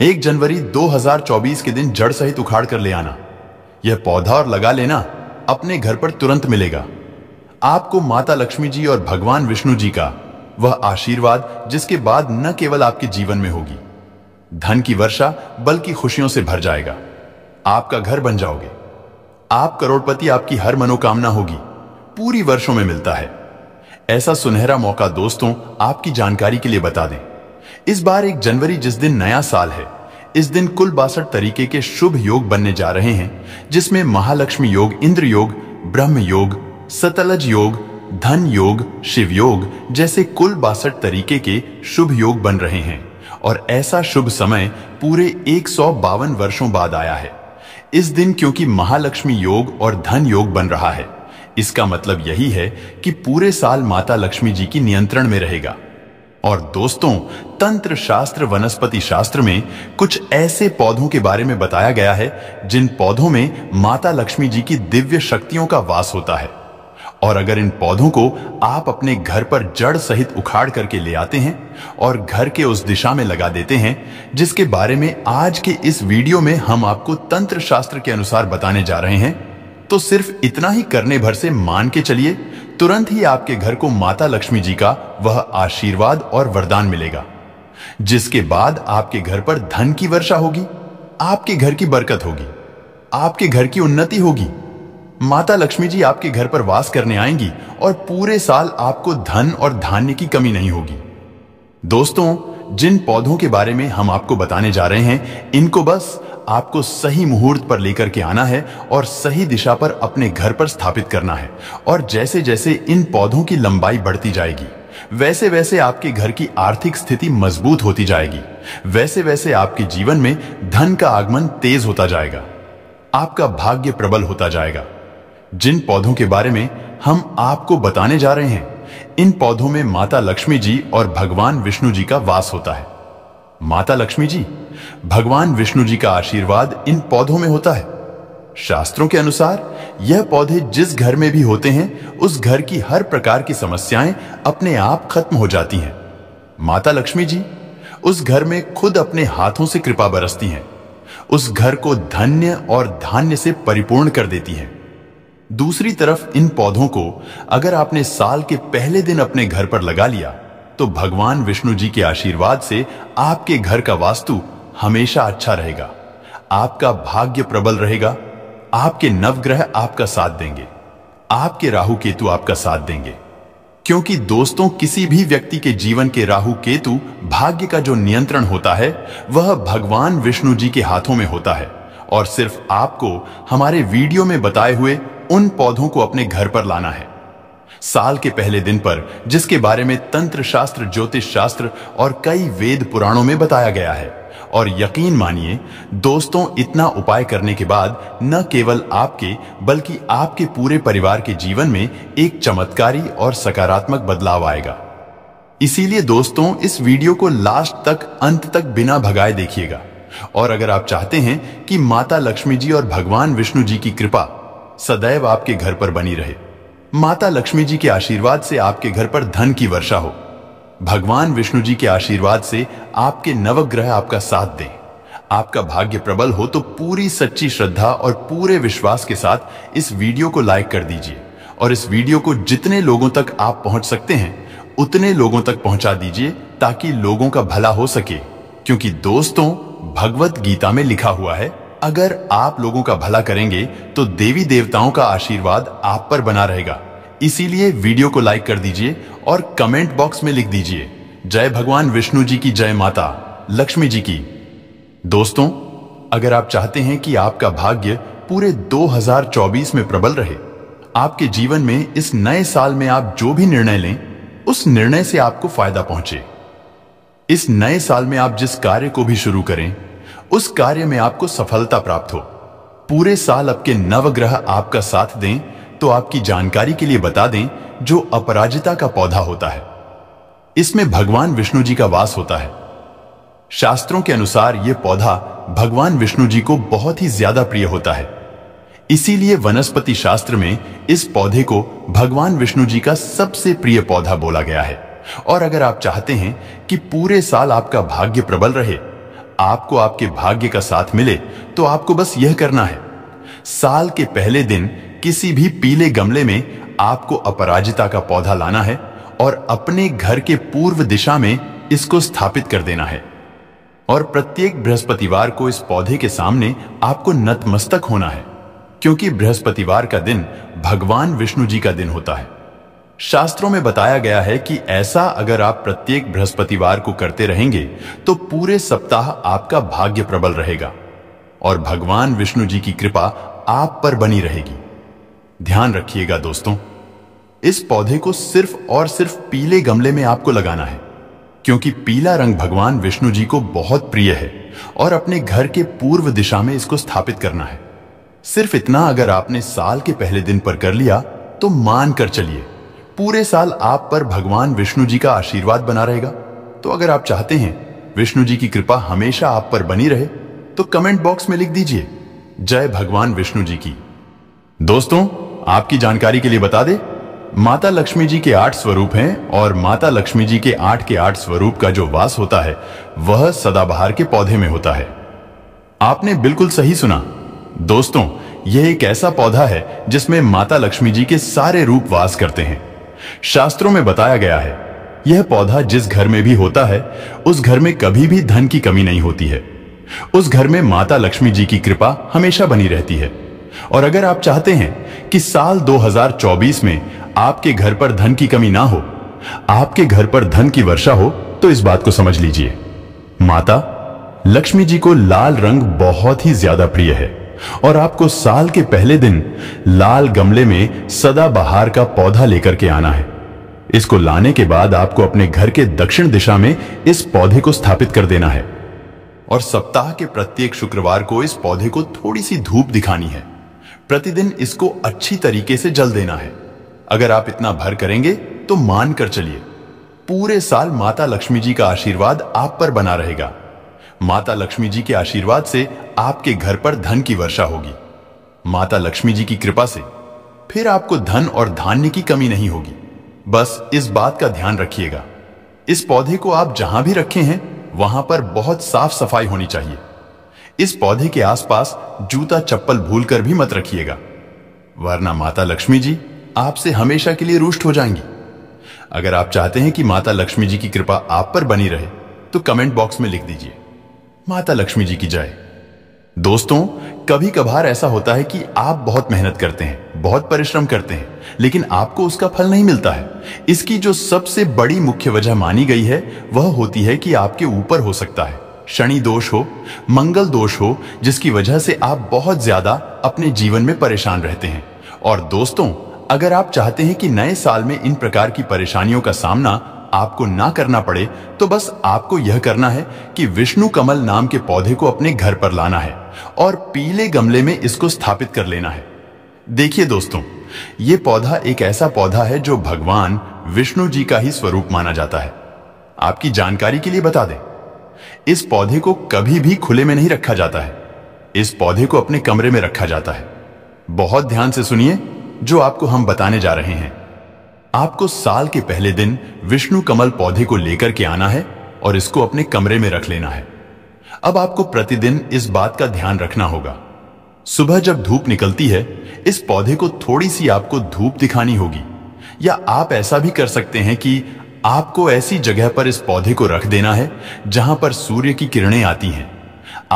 एक जनवरी 2024 के दिन जड़ सहित उखाड़ कर ले आना यह पौधा और लगा लेना अपने घर पर तुरंत मिलेगा आपको माता लक्ष्मी जी और भगवान विष्णु जी का वह आशीर्वाद जिसके बाद न केवल आपके जीवन में होगी धन की वर्षा बल्कि खुशियों से भर जाएगा आपका घर बन जाओगे आप करोड़पति आपकी हर मनोकामना होगी पूरी वर्षों में मिलता है ऐसा सुनहरा मौका दोस्तों आपकी जानकारी के लिए बता दें इस बार एक जनवरी जिस दिन नया साल है इस दिन कुल बासठ तरीके के शुभ योग बनने जा रहे हैं जिसमें महालक्ष्मी योग इंद्र योग ब्रह्म योग सतलज योग धन योग शिव योग जैसे कुल बासठ तरीके के शुभ योग बन रहे हैं और ऐसा शुभ समय पूरे एक वर्षों बाद आया है इस दिन क्योंकि महालक्ष्मी योग और धन योग बन रहा है इसका मतलब यही है कि पूरे साल माता लक्ष्मी जी की नियंत्रण में रहेगा और दोस्तों तंत्र शास्त्र वनस्पति शास्त्र में कुछ ऐसे पौधों के बारे में बताया गया है जिन पौधों में माता लक्ष्मी जी की दिव्य शक्तियों का वास होता है और अगर इन पौधों को आप अपने घर पर जड़ सहित उखाड़ करके ले आते हैं और घर के उस दिशा में लगा देते हैं जिसके बारे में आज के इस वीडियो में हम आपको तंत्र शास्त्र के अनुसार बताने जा रहे हैं तो सिर्फ इतना ही करने भर से मान के चलिए तुरंत ही आपके घर को माता लक्ष्मी जी का वह आशीर्वाद और वरदान मिलेगा जिसके बाद आपके घर पर धन की वर्षा होगी आपके घर की बरकत होगी आपके घर की उन्नति होगी माता लक्ष्मी जी आपके घर पर वास करने आएंगी और पूरे साल आपको धन और धान्य की कमी नहीं होगी दोस्तों जिन पौधों के बारे में हम आपको बताने जा रहे हैं इनको बस आपको सही मुहूर्त पर लेकर के आना है और सही दिशा पर अपने घर पर स्थापित करना है और जैसे जैसे इन पौधों की लंबाई बढ़ती जाएगी वैसे वैसे आपके घर की आर्थिक स्थिति मजबूत होती जाएगी वैसे वैसे आपके जीवन में धन का आगमन तेज होता जाएगा आपका भाग्य प्रबल होता जाएगा जिन पौधों के बारे में हम आपको बताने जा रहे हैं इन पौधों में माता लक्ष्मी जी और भगवान विष्णु जी का वास होता है माता लक्ष्मी जी भगवान विष्णु जी का आशीर्वाद इन पौधों में होता है शास्त्रों के अनुसार यह पौधे जिस घर में भी होते हैं उस घर की हर प्रकार की समस्याएं अपने आप खत्म हो जाती हैं माता लक्ष्मी जी उस घर में खुद अपने हाथों से कृपा बरसती हैं उस घर को धन्य और धान्य से परिपूर्ण कर देती हैं दूसरी तरफ इन पौधों को अगर आपने साल के पहले दिन अपने घर पर लगा लिया तो भगवान विष्णु जी के आशीर्वाद से आपके घर का वास्तु हमेशा अच्छा रहेगा आपका भाग्य प्रबल रहेगा आपके नवग्रह आपका साथ देंगे आपके राहु केतु आपका साथ देंगे क्योंकि दोस्तों किसी भी व्यक्ति के जीवन के राहु केतु भाग्य का जो नियंत्रण होता है वह भगवान विष्णु जी के हाथों में होता है और सिर्फ आपको हमारे वीडियो में बताए हुए उन पौधों को अपने घर पर लाना है साल के पहले दिन पर जिसके बारे में तंत्र शास्त्र ज्योतिष शास्त्र और कई वेद पुराणों में बताया गया है और यकीन मानिए दोस्तों इतना उपाय करने के बाद न केवल आपके बल्कि आपके पूरे परिवार के जीवन में एक चमत्कारी और सकारात्मक बदलाव आएगा इसीलिए दोस्तों इस वीडियो को लास्ट तक अंत तक बिना भगाए देखिएगा और अगर आप चाहते हैं कि माता लक्ष्मी जी और भगवान विष्णु जी की कृपा सदैव आपके घर पर बनी रहे माता लक्ष्मी जी के आशीर्वाद से आपके घर पर धन की वर्षा हो भगवान विष्णु जी के आशीर्वाद से आपके नवग्रह आपका साथ दें आपका भाग्य प्रबल हो तो पूरी सच्ची श्रद्धा और पूरे विश्वास के साथ इस वीडियो को लाइक कर दीजिए और इस वीडियो को जितने लोगों तक आप पहुंच सकते हैं उतने लोगों तक पहुंचा दीजिए ताकि लोगों का भला हो सके क्योंकि दोस्तों भगवत गीता में लिखा हुआ है अगर आप लोगों का भला करेंगे तो देवी देवताओं का आशीर्वाद आप पर बना रहेगा इसीलिए वीडियो को लाइक कर दीजिए और कमेंट बॉक्स में लिख दीजिए जय भगवान विष्णु जी की जय माता लक्ष्मी जी की दोस्तों अगर आप चाहते हैं कि आपका भाग्य पूरे 2024 में प्रबल रहे आपके जीवन में इस नए साल में आप जो भी निर्णय लें उस निर्णय से आपको फायदा पहुंचे इस नए साल में आप जिस कार्य को भी शुरू करें उस कार्य में आपको सफलता प्राप्त हो पूरे साल आपके नवग्रह आपका साथ दें तो आपकी जानकारी के लिए बता दें जो अपराजिता का पौधा होता है इसमें भगवान विष्णु जी का वास होता है शास्त्रों के अनुसार यह पौधा भगवान विष्णु जी को बहुत ही ज्यादा प्रिय होता है इसीलिए वनस्पति शास्त्र में इस पौधे को भगवान विष्णु जी का सबसे प्रिय पौधा बोला गया है और अगर आप चाहते हैं कि पूरे साल आपका भाग्य प्रबल रहे आपको आपके भाग्य का साथ मिले तो आपको बस यह करना है साल के पहले दिन किसी भी पीले गमले में आपको अपराजिता का पौधा लाना है और अपने घर के पूर्व दिशा में इसको स्थापित कर देना है और प्रत्येक बृहस्पतिवार को इस पौधे के सामने आपको नतमस्तक होना है क्योंकि बृहस्पतिवार का दिन भगवान विष्णु जी का दिन होता है शास्त्रों में बताया गया है कि ऐसा अगर आप प्रत्येक बृहस्पतिवार को करते रहेंगे तो पूरे सप्ताह आपका भाग्य प्रबल रहेगा और भगवान विष्णु जी की कृपा आप पर बनी रहेगी ध्यान रखिएगा दोस्तों इस पौधे को सिर्फ और सिर्फ पीले गमले में आपको लगाना है क्योंकि पीला रंग भगवान विष्णु जी को बहुत प्रिय है और अपने घर के पूर्व दिशा में इसको स्थापित करना है सिर्फ इतना अगर आपने साल के पहले दिन पर कर लिया तो मान कर चलिए पूरे साल आप पर भगवान विष्णु जी का आशीर्वाद बना रहेगा तो अगर आप चाहते हैं विष्णु जी की कृपा हमेशा आप पर बनी रहे तो कमेंट बॉक्स में लिख दीजिए जय भगवान विष्णु जी की दोस्तों आपकी जानकारी के लिए बता दे माता लक्ष्मी जी के आठ स्वरूप हैं और माता लक्ष्मी जी के आठ के आठ स्वरूप का जो वास होता है वह सदाबहार के पौधे में होता है आपने बिल्कुल सही सुना दोस्तों यह एक ऐसा पौधा है जिसमें माता लक्ष्मी जी के सारे रूप वास करते हैं शास्त्रों में बताया गया है यह पौधा जिस घर में भी होता है उस घर में कभी भी धन की कमी नहीं होती है उस घर में माता लक्ष्मी जी की कृपा हमेशा बनी रहती है और अगर आप चाहते हैं कि साल 2024 में आपके घर पर धन की कमी ना हो आपके घर पर धन की वर्षा हो तो इस बात को समझ लीजिए माता लक्ष्मी जी को लाल रंग बहुत ही ज्यादा प्रिय है और आपको साल के पहले दिन लाल गमले में सदाबहार का पौधा लेकर के आना है इसको लाने के बाद आपको अपने घर के दक्षिण दिशा में इस पौधे को स्थापित कर देना है और सप्ताह के प्रत्येक शुक्रवार को इस पौधे को थोड़ी सी धूप दिखानी है प्रतिदिन इसको अच्छी तरीके से जल देना है अगर आप इतना भर करेंगे तो मान कर चलिए पूरे साल माता लक्ष्मी जी का आशीर्वाद आप पर बना रहेगा माता लक्ष्मी जी के आशीर्वाद से आपके घर पर धन की वर्षा होगी माता लक्ष्मी जी की कृपा से फिर आपको धन और धान्य की कमी नहीं होगी बस इस बात का ध्यान रखिएगा इस पौधे को आप जहां भी रखे हैं वहां पर बहुत साफ सफाई होनी चाहिए इस पौधे के आसपास जूता चप्पल भूलकर भी मत रखिएगा वरना माता लक्ष्मी जी आपसे हमेशा के लिए रुष्ट हो जाएंगी अगर आप चाहते हैं कि माता लक्ष्मी जी की कृपा आप पर बनी रहे तो कमेंट बॉक्स में लिख दीजिए माता लक्ष्मी जी की जय दोस्तों कभी कभार ऐसा होता है कि आप बहुत मेहनत करते हैं बहुत परिश्रम करते हैं लेकिन आपको उसका फल नहीं मिलता है इसकी जो सबसे बड़ी मुख्य वजह मानी गई है वह होती है कि आपके ऊपर हो सकता है शनि दोष हो मंगल दोष हो जिसकी वजह से आप बहुत ज्यादा अपने जीवन में परेशान रहते हैं और दोस्तों अगर आप चाहते हैं कि नए साल में इन प्रकार की परेशानियों का सामना आपको ना करना पड़े तो बस आपको यह करना है कि विष्णु कमल नाम के पौधे को अपने घर पर लाना है और पीले गमले में इसको स्थापित कर लेना है देखिए दोस्तों ये पौधा एक ऐसा पौधा है जो भगवान विष्णु जी का ही स्वरूप माना जाता है आपकी जानकारी के लिए बता दें इस पौधे को कभी भी खुले में नहीं रखा जाता है इस पौधे को अपने कमरे में रखा जाता है बहुत ध्यान से सुनिए जो आपको हम बताने जा रहे हैं आपको साल के पहले दिन विष्णु कमल पौधे को लेकर के आना है और इसको अपने कमरे में रख लेना है अब आपको प्रतिदिन इस बात का ध्यान रखना होगा सुबह जब धूप निकलती है इस पौधे को थोड़ी सी आपको धूप दिखानी होगी या आप ऐसा भी कर सकते हैं कि आपको ऐसी जगह पर इस पौधे को रख देना है जहां पर सूर्य की किरणें आती हैं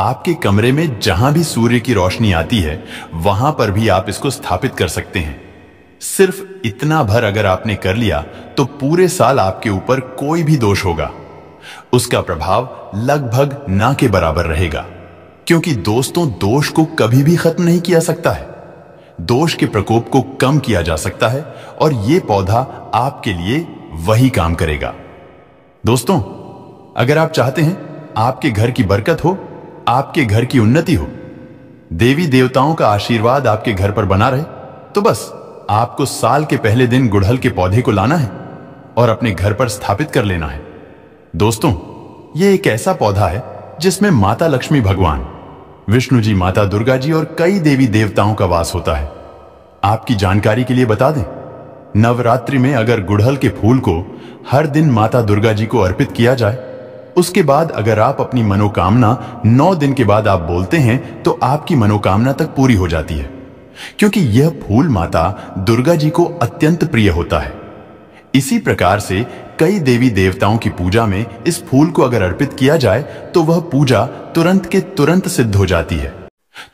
आपके कमरे में जहां भी सूर्य की रोशनी आती है वहां पर भी आप इसको स्थापित कर सकते हैं सिर्फ इतना भर अगर आपने कर लिया तो पूरे साल आपके ऊपर कोई भी दोष होगा उसका प्रभाव लगभग ना के बराबर रहेगा क्योंकि दोस्तों दोष को कभी भी खत्म नहीं किया सकता है दोष के प्रकोप को कम किया जा सकता है और ये पौधा आपके लिए वही काम करेगा दोस्तों अगर आप चाहते हैं आपके घर की बरकत हो आपके घर की उन्नति हो देवी देवताओं का आशीर्वाद आपके घर पर बना रहे तो बस आपको साल के पहले दिन गुड़हल के पौधे को लाना है और अपने घर पर स्थापित कर लेना है दोस्तों ये एक ऐसा पौधा है जिसमें माता लक्ष्मी भगवान विष्णु जी माता दुर्गा जी और कई देवी देवताओं का वास होता है आपकी जानकारी के लिए बता दें नवरात्रि में अगर गुड़हल के फूल को हर दिन माता दुर्गा जी को अर्पित किया जाए उसके बाद अगर आप अपनी मनोकामना नौ दिन के बाद आप बोलते हैं तो आपकी मनोकामना तक पूरी हो जाती है क्योंकि यह फूल माता दुर्गा जी को अत्यंत प्रिय होता है इसी प्रकार से कई देवी देवताओं की पूजा में इस फूल को अगर अर्पित किया जाए तो वह पूजा तुरंत के तुरंत सिद्ध हो जाती है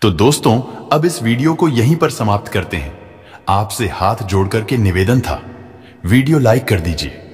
तो दोस्तों अब इस वीडियो को यहीं पर समाप्त करते हैं आपसे हाथ जोड़कर के निवेदन था वीडियो लाइक कर दीजिए